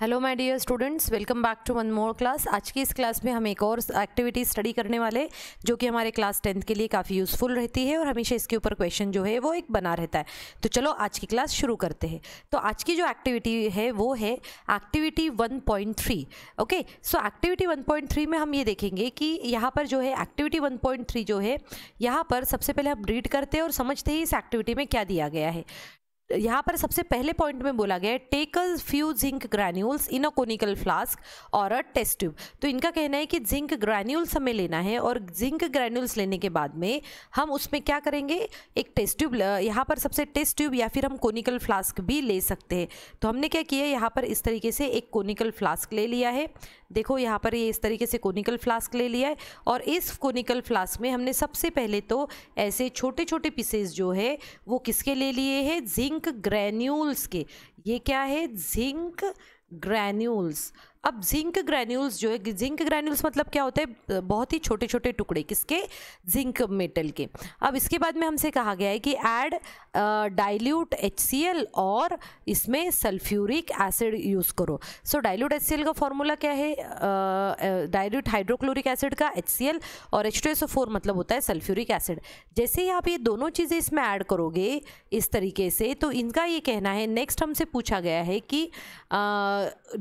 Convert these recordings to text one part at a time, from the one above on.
hello my dear students welcome back to one more class आज की इस class में हम एक और एक्टिविटी स्टडी करने वाले जो कि हमारे क्लास टेंथ के लिए काफ़ी यूज़फुल रहती है और हमेशा इसके ऊपर क्वेश्चन जो है वो एक बना रहता है तो चलो आज की क्लास शुरू करते हैं तो आज की जो एक्टिविटी है वो है activity one point three okay so activity one point three में हम ये देखेंगे कि यहाँ पर जो है एक्टिविटी वन पॉइंट थ्री जो है यहाँ पर सबसे पहले हम रीड करते हैं और समझते ही इस एक्टिविटी में क्या दिया गया है यहाँ पर सबसे पहले पॉइंट में बोला गया है take a few zinc granules in a conical flask और अ टेस्ट ट्यूब तो इनका कहना है कि जिंक ग्रैन्यूल्स हमें लेना है और जिंक ग्रैन्यूल्स लेने के बाद में हम उसमें क्या करेंगे एक टेस्ट ट्यूब यहाँ पर सबसे टेस्ट ट्यूब या फिर हम कोनिकल फ्लास्क भी ले सकते हैं तो हमने क्या किया यहाँ पर इस तरीके से एक कोनिकल फ्लास्क ले लिया है देखो यहाँ पर ये इस तरीके से कोनिकल फ्लास्क ले लिया है और इस कोनिकल फ्लास्क में हमने सबसे पहले तो ऐसे छोटे छोटे पीसेस जो है वो किसके ले लिए हैं जिंक जिंक ग्रैन्यूल्स के ये क्या है जिंक ग्रैन्यूल्स अब जिंक ग्रैन्यूल्स जो है जिंक ग्रैन्यूल्स मतलब क्या होता है बहुत ही छोटे छोटे टुकड़े किसके जिंक मेटल के अब इसके बाद में हमसे कहा गया है कि एड डाइल्यूट एच और इसमें सल्फ्यूरिक एसिड यूज़ करो सो डाइल्यूट एच का फॉर्मूला क्या है डाइल्यूट हाइड्रोक्लोरिक एसिड का एच और एच मतलब होता है सल्फ्यूरिक एसिड जैसे ही आप ये दोनों चीज़ें इसमें ऐड करोगे इस तरीके से तो इनका ये कहना है नेक्स्ट हमसे पूछा गया है कि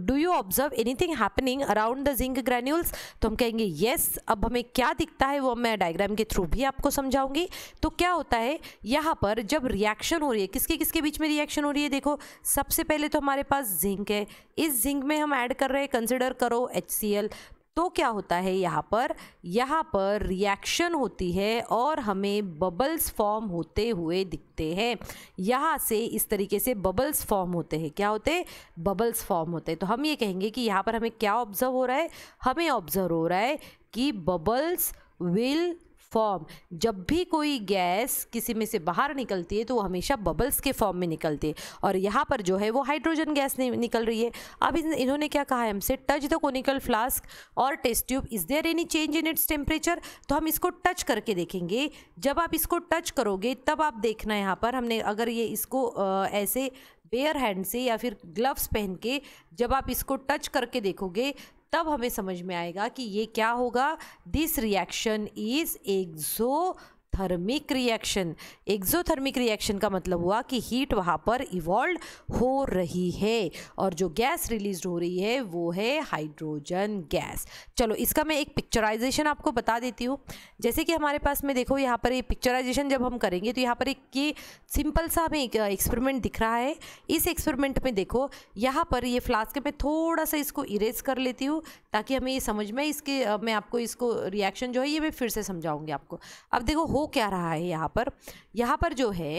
do you observe any anything happening around the zinc granules तो हम कहेंगे येस yes, अब हमें क्या दिखता है वो मैं डायग्राम के थ्रू भी आपको समझाऊंगी तो क्या होता है यहाँ पर जब रिएक्शन हो रही है किसके किसके बीच में रिएक्शन हो रही है देखो सबसे पहले तो हमारे पास जिंक है इस जिंक में हम ऐड कर रहे हैं कंसिडर करो एच तो क्या होता है यहाँ पर यहाँ पर रिएक्शन होती है और हमें बबल्स फॉर्म होते हुए दिखते हैं यहाँ से इस तरीके से बबल्स फॉर्म होते हैं क्या होते हैं बबल्स फॉर्म होते हैं तो हम ये कहेंगे कि यहाँ पर हमें क्या ऑब्जर्व हो रहा है हमें ऑब्जर्व हो रहा है कि बबल्स विल फॉर्म जब भी कोई गैस किसी में से बाहर निकलती है तो वो हमेशा बबल्स के फॉर्म में निकलती है और यहाँ पर जो है वो हाइड्रोजन गैस निकल रही है अब इन्होंने क्या कहा है हमसे टच द कोनिकल फ्लास्क और test tube is there any change in its temperature तो हम इसको टच करके देखेंगे जब आप इसको टच करोगे तब आप देखना है यहाँ पर हमने अगर ये इसको आ, ऐसे बेयर हैंड से या फिर ग्लव्स पहन के जब आप इसको टच करके देखोगे तब हमें समझ में आएगा कि ये क्या होगा this reaction is exothermic reaction exothermic reaction का मतलब हुआ कि हीट वहाँ पर इवॉल्व हो रही है और जो गैस रिलीज हो रही है वो है हाइड्रोजन गैस चलो इसका मैं एक पिक्चराइजेशन आपको बता देती हूँ जैसे कि हमारे पास में देखो यहाँ पर ये पिक्चराइजेशन जब हम करेंगे तो यहाँ पर एक ये सिंपल सा हमें एक एक्सपेरिमेंट uh, दिख रहा है इस एक्सपेरिमेंट में देखो यहाँ पर ये फ्लास्क में थोड़ा सा इसको इरेज कर लेती हूँ ताकि हमें ये समझ में इसके uh, मैं आपको इसको रिएक्शन जो है ये मैं फिर से समझाऊंगी आपको अब देखो हो क्या रहा है यहाँ पर यहाँ पर जो है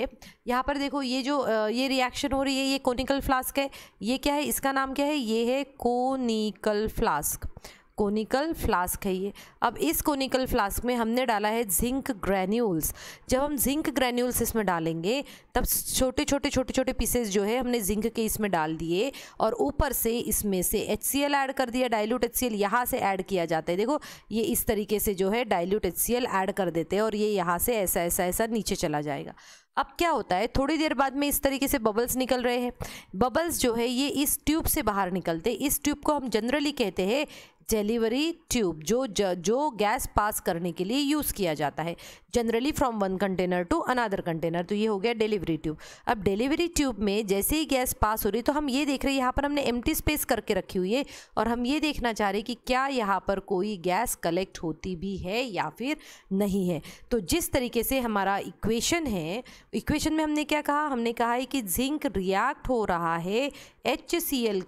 यहाँ पर देखो ये जो ये रिएक्शन हो रही है ये कोनिकल फ्लास्क है ये क्या है इसका नाम क्या है ये है कोनिकल फ्लास्क कोनिकल फ्लास्क है ये अब इस कोनिकल फ्लास्क में हमने डाला है जिंक ग्रैन्यूल्स जब हम जिंक ग्रैन्यूल्स इसमें डालेंगे तब छोटे छोटे छोटे छोटे पीसेस जो है हमने जिंक के इसमें डाल दिए और ऊपर से इसमें से एच ऐड कर दिया डायल्यूट एच सी यहाँ से ऐड किया जाता है देखो ये इस तरीके से जो है डायल्यूट एच सी ऐड कर देते हैं और ये यहाँ से ऐसा ऐसा ऐसा नीचे चला जाएगा अब क्या होता है थोड़ी देर बाद में इस तरीके से बबल्स निकल रहे हैं बबल्स जो है ये इस ट्यूब से बाहर निकलते हैं इस ट्यूब को हम जनरली कहते हैं डिलीवरी ट्यूब जो जो गैस पास करने के लिए यूज़ किया जाता है generally from one container to another container तो ये हो गया डिलीवरी ट्यूब अब डिलीवरी ट्यूब में जैसे ही गैस पास हो रही तो हम ये देख रहे हैं यहाँ पर हमने एम स्पेस करके रखी हुई है और हम ये देखना चाह रहे हैं कि क्या यहाँ पर कोई गैस कलेक्ट होती भी है या फिर नहीं है तो जिस तरीके से हमारा इक्वेशन है इक्वेशन में हमने क्या कहा हमने कहा है कि जिंक रिएक्ट हो रहा है एच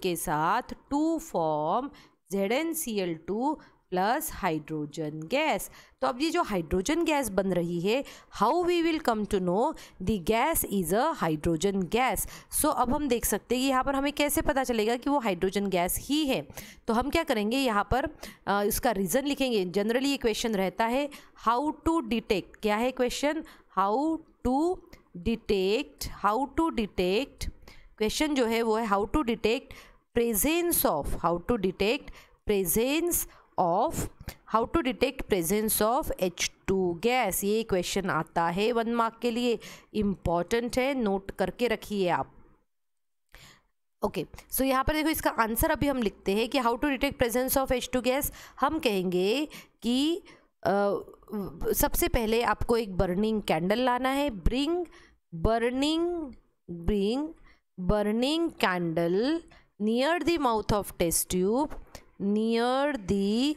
के साथ to form Z N C L two plus hydrogen gas तो अब ये जो हाइड्रोजन गैस बन रही है how we will come to know the gas is a hydrogen gas so अब हम देख सकते हैं कि यहाँ पर हमें कैसे पता चलेगा कि वो हाइड्रोजन गैस ही है तो हम क्या करेंगे यहाँ पर आ, इसका रीज़न लिखेंगे जनरली ये क्वेश्चन रहता है हाउ टू डिटेक्ट क्या है question how to detect how to detect question जो है वो है how to detect presence of how to detect presence of how to detect presence of H two gas ये क्वेश्चन आता है वन मार्क के लिए important है नोट करके रखिए आप ओके okay, सो so यहाँ पर देखो इसका आंसर अभी हम लिखते हैं कि how to detect presence of H two gas हम कहेंगे कि आ, सबसे पहले आपको एक बर्निंग कैंडल लाना है bring burning bring burning candle near the mouth of test tube near the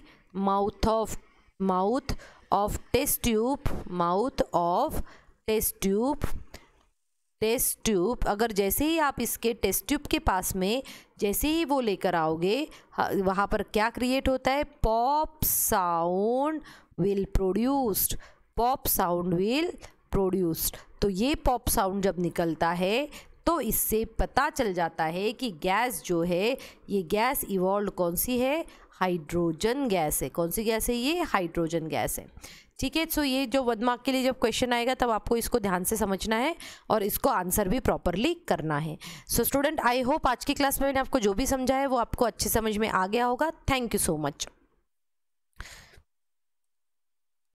mouth of mouth of test tube mouth of test tube test tube अगर जैसे ही आप इसके टेस्ट ट्यूब के पास में जैसे ही वो लेकर आओगे वहाँ पर क्या क्रिएट होता है pop sound will produced pop sound will produced तो ये पॉप साउंड जब निकलता है तो इससे पता चल जाता है कि गैस जो है ये गैस इवॉल्व कौन सी है हाइड्रोजन गैस है कौन सी गैस है ये हाइड्रोजन गैस है ठीक है सो ये जो वन के लिए जब क्वेश्चन आएगा तब आपको इसको ध्यान से समझना है और इसको आंसर भी प्रॉपरली करना है सो स्टूडेंट आई होप आज की क्लास में मैंने आपको जो भी समझा है वो आपको अच्छे समझ में आ गया होगा थैंक यू सो मच